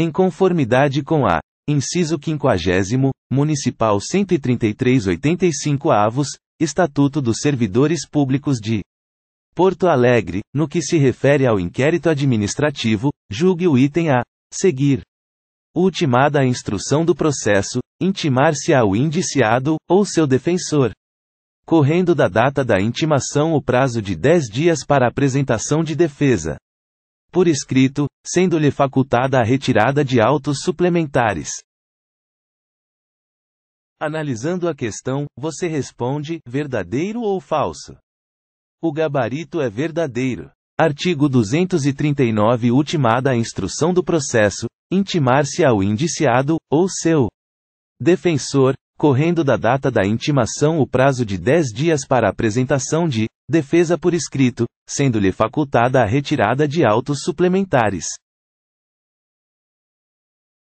Em conformidade com a Inciso 50, Municipal 13385 avos, Estatuto dos Servidores Públicos de Porto Alegre, no que se refere ao inquérito administrativo, julgue o item a seguir. Ultimada a instrução do processo, intimar-se ao indiciado, ou seu defensor. Correndo da data da intimação o prazo de 10 dias para apresentação de defesa por escrito, sendo-lhe facultada a retirada de autos suplementares. Analisando a questão, você responde: verdadeiro ou falso? O gabarito é verdadeiro. Artigo 239 Ultimada a instrução do processo, intimar-se ao indiciado, ou seu defensor, correndo da data da intimação o prazo de 10 dias para apresentação de defesa por escrito, sendo-lhe facultada a retirada de autos suplementares.